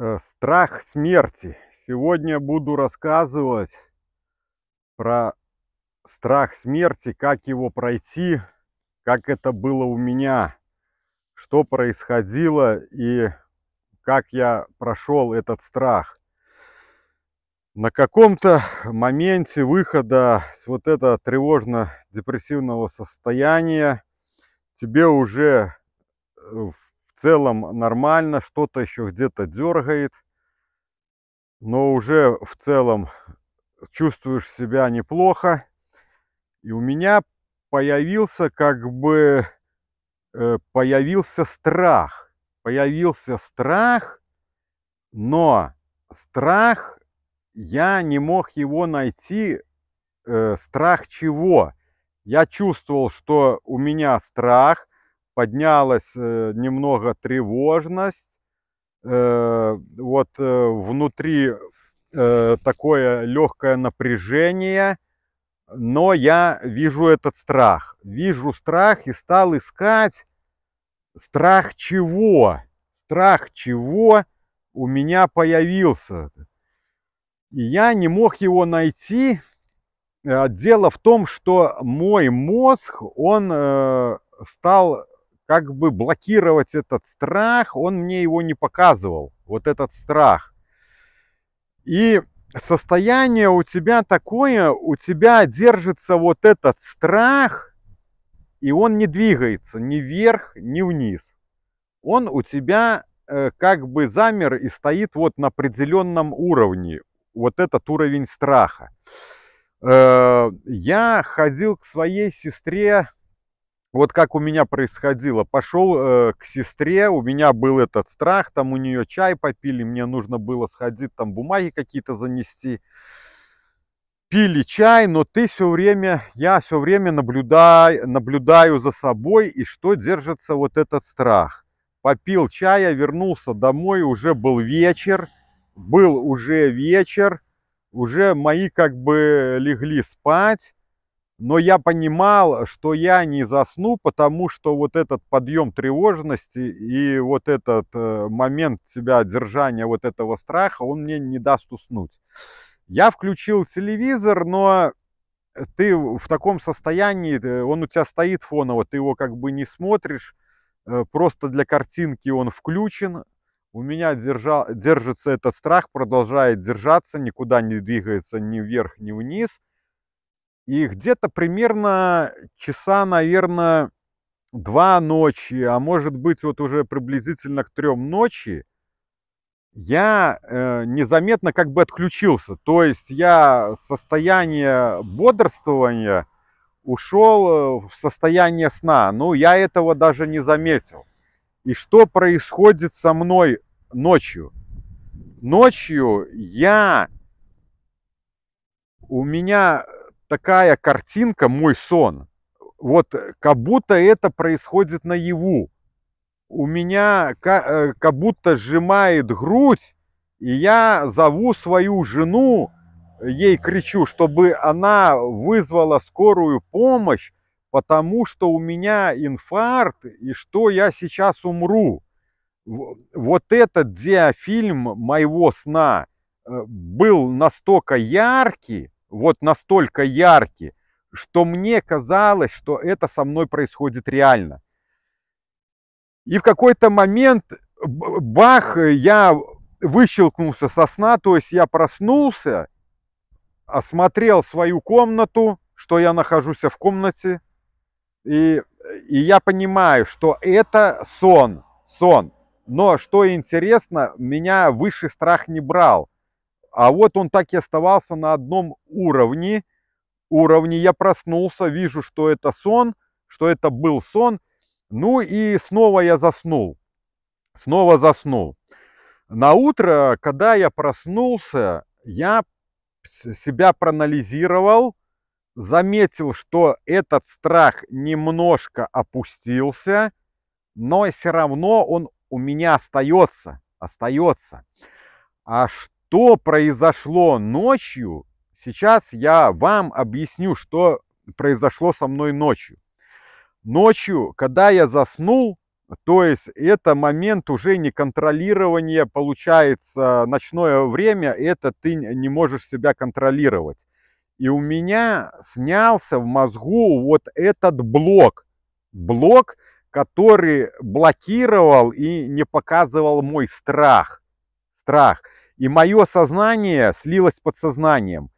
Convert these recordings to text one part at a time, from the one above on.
Э, страх смерти. Сегодня буду рассказывать про страх смерти, как его пройти, как это было у меня, что происходило и как я прошел этот страх. На каком-то моменте выхода с вот этого тревожно-депрессивного состояния тебе уже э, в в целом нормально, что-то еще где-то дергает, но уже в целом чувствуешь себя неплохо. И у меня появился как бы э, появился страх. Появился страх, но страх, я не мог его найти. Э, страх чего? Я чувствовал, что у меня страх, поднялась э, немного тревожность. Э, вот э, внутри такое легкое напряжение, но я вижу этот страх. Вижу страх и стал искать страх чего? Страх чего у меня появился? И я не мог его найти. Дело в том, что мой мозг, он стал как бы блокировать этот страх, он мне его не показывал, вот этот страх. И состояние у тебя такое, у тебя держится вот этот страх, и он не двигается ни вверх, ни вниз. Он у тебя э, как бы замер и стоит вот на определенном уровне, вот этот уровень страха. Э, я ходил к своей сестре вот как у меня происходило. Пошел э, к сестре, у меня был этот страх, там у нее чай попили, мне нужно было сходить, там бумаги какие-то занести. Пили чай, но ты все время, я все время наблюдаю, наблюдаю за собой и что держится вот этот страх. Попил чая, вернулся домой, уже был вечер, был уже вечер, уже мои как бы легли спать но я понимал, что я не засну, потому что вот этот подъем тревожности и вот этот э, момент себя держания вот этого страха, он мне не даст уснуть. Я включил телевизор, но ты в таком состоянии, э, он у тебя стоит фоново, ты его как бы не смотришь, э, просто для картинки он включен. У меня держа, держится этот страх, продолжает держаться, никуда не двигается ни вверх, ни вниз – и где-то примерно часа, наверное, два ночи, а может быть вот уже приблизительно к трем ночи, я э, незаметно как бы отключился. То есть я состояние бодрствования ушел э, в состояние сна. Ну, я этого даже не заметил. И что происходит со мной ночью? Ночью я... У меня такая картинка, мой сон, вот э, как будто это происходит наяву. У меня э, как будто сжимает грудь, и я зову свою жену, ей кричу, чтобы она вызвала скорую помощь, потому что у меня инфаркт, и что я сейчас умру. Вот этот диафильм моего сна э, был настолько яркий, вот настолько яркий, что мне казалось, что это со мной происходит реально. И в какой-то момент, бах, я выщелкнулся со сна, то есть я проснулся, осмотрел свою комнату, что я нахожусь в комнате, и, и я понимаю, что это сон, сон. Но что интересно, меня высший страх не брал. А вот он так и оставался на одном уровне. Уровне я проснулся, вижу, что это сон, что это был сон. Ну и снова я заснул. Снова заснул. На утро, когда я проснулся, я себя проанализировал, заметил, что этот страх немножко опустился, но все равно он у меня остается, остается. А что что произошло ночью, сейчас я вам объясню, что произошло со мной ночью. Ночью, когда я заснул, то есть это момент уже не контролирования, получается, ночное время, это ты не можешь себя контролировать. И у меня снялся в мозгу вот этот блок. Блок, который блокировал и не показывал мой страх. Страх. И мое сознание слилось с подсознанием.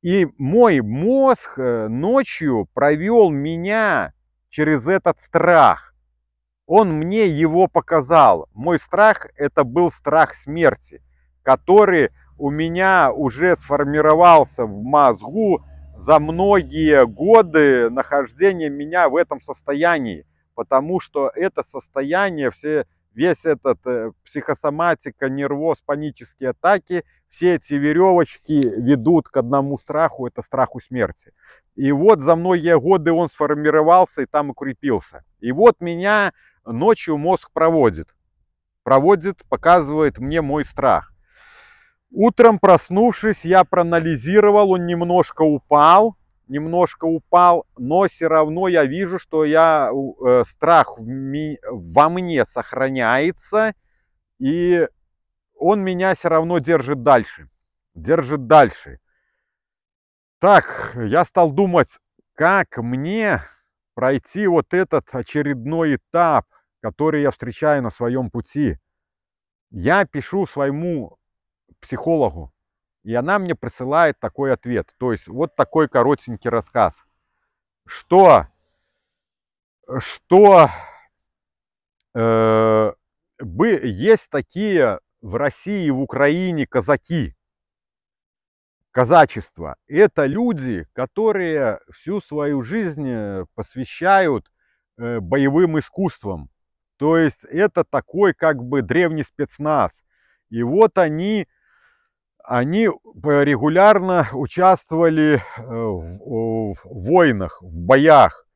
И мой мозг э, ночью провел меня через этот страх. Он мне его показал. Мой страх – это был страх смерти, который у меня уже сформировался в мозгу за многие годы нахождения меня в этом состоянии, потому что это состояние все весь этот э, психосоматика, нервоз, панические атаки, все эти веревочки ведут к одному страху, это страху смерти. И вот за многие годы он сформировался и там укрепился. И вот меня ночью мозг проводит. Проводит, показывает мне мой страх. Утром проснувшись, я проанализировал, он немножко упал, немножко упал, но все равно я вижу, что я, э, страх в ми, во мне сохраняется, и он меня все равно держит дальше, держит дальше. Так, я стал думать, как мне пройти вот этот очередной этап, который я встречаю на своем пути. Я пишу своему психологу, и она мне присылает такой ответ. То есть вот такой коротенький рассказ. Что, что э, бы, есть такие в России и в Украине казаки, казачество. Это люди, которые всю свою жизнь э, посвящают э, боевым искусствам. То есть это такой как бы древний спецназ. И вот они они э, регулярно участвовали э, в войнах, в боях.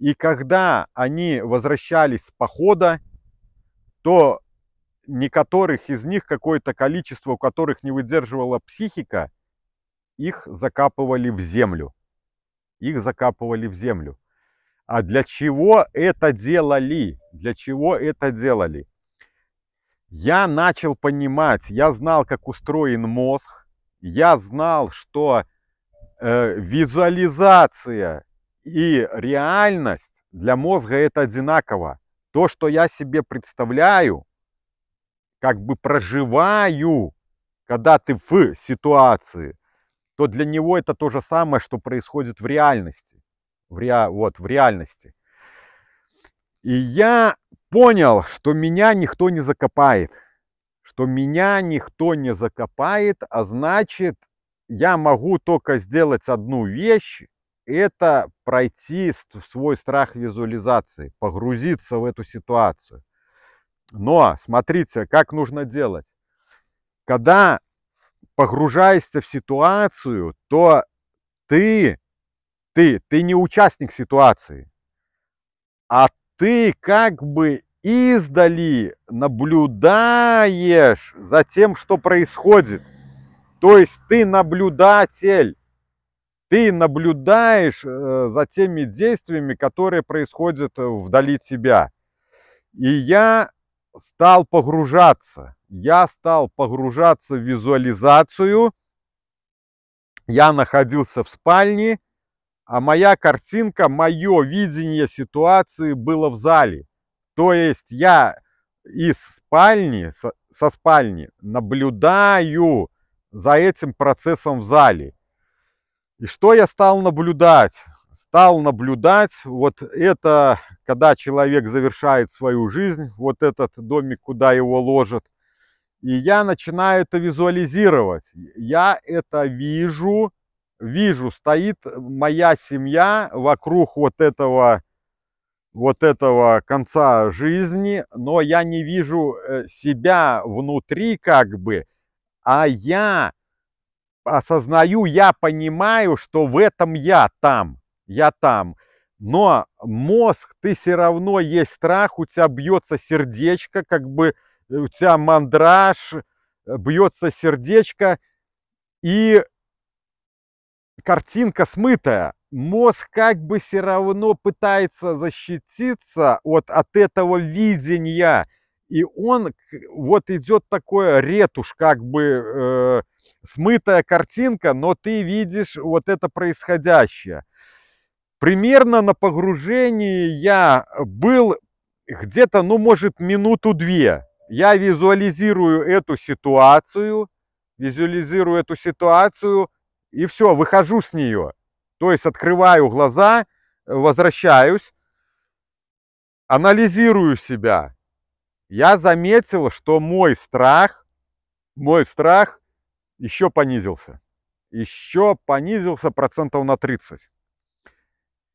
И когда они возвращались с похода, то некоторых из них, какое-то количество, у которых не выдерживала психика, их закапывали в землю. Их закапывали в землю. А для чего это делали? Для чего это делали? я начал понимать, я знал, как устроен мозг, я знал, что э, визуализация и реальность для мозга это одинаково. То, что я себе представляю, как бы проживаю, когда ты в ситуации, то для него это то же самое, что происходит в реальности. В ре... Вот, в реальности. И я понял, что меня никто не закопает. Что меня никто не закопает, а значит, я могу только сделать одну вещь, это пройти свой страх визуализации, погрузиться в эту ситуацию. Но смотрите, как нужно делать. Когда погружаешься в ситуацию, то ты, ты, ты не участник ситуации, а ты как бы издали наблюдаешь за тем, что происходит. То есть ты наблюдатель. Ты наблюдаешь э, за теми действиями, которые происходят э, вдали тебя. И я стал погружаться. Я стал погружаться в визуализацию. Я находился в спальне а моя картинка, мое видение ситуации было в зале. То есть я из спальни, со спальни наблюдаю за этим процессом в зале. И что я стал наблюдать? Стал наблюдать вот это, когда человек завершает свою жизнь, вот этот домик, куда его ложат. И я начинаю это визуализировать. Я это вижу, вижу, стоит моя семья вокруг вот этого, вот этого конца жизни, но я не вижу э, себя внутри как бы, а я осознаю, я понимаю, что в этом я там, я там. Но мозг, ты все равно есть страх, у тебя бьется сердечко, как бы э, у тебя мандраж, э, бьется сердечко, и картинка смытая. Мозг как бы все равно пытается защититься от, от этого видения. И он, вот идет такое ретушь, как бы э, смытая картинка, но ты видишь вот это происходящее. Примерно на погружении я был где-то, ну, может, минуту-две. Я визуализирую эту ситуацию, визуализирую эту ситуацию – и все, выхожу с нее. То есть открываю глаза, э, возвращаюсь, анализирую себя. Я заметил, что мой страх, мой страх еще понизился. Еще понизился процентов на 30.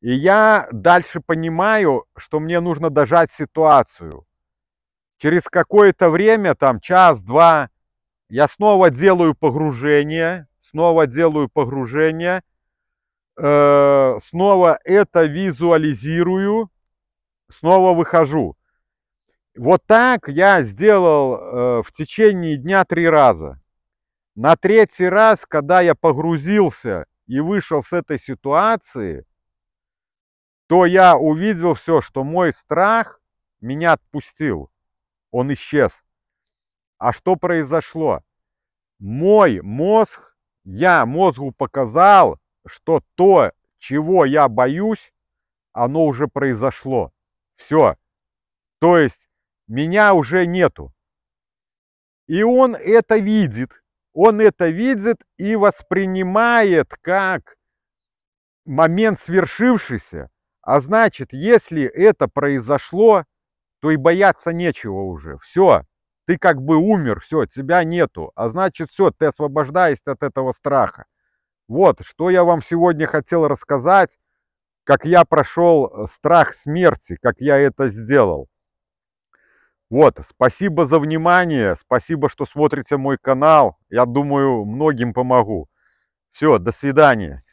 И я дальше понимаю, что мне нужно дожать ситуацию. Через какое-то время, там час-два, я снова делаю погружение, снова делаю погружение, э, снова это визуализирую, снова выхожу. Вот так я сделал э, в течение дня три раза. На третий раз, когда я погрузился и вышел с этой ситуации, то я увидел все, что мой страх меня отпустил, он исчез. А что произошло? Мой мозг я мозгу показал, что то, чего я боюсь, оно уже произошло. Все. То есть меня уже нету. И он это видит. Он это видит и воспринимает как момент свершившийся. А значит, если это произошло, то и бояться нечего уже. Все. Ты как бы умер, все, тебя нету. А значит, все, ты освобождаешься от этого страха. Вот, что я вам сегодня хотел рассказать, как я прошел э, страх смерти, как я это сделал. Вот, спасибо за внимание, спасибо, что смотрите мой канал. Я думаю, многим помогу. Все, до свидания.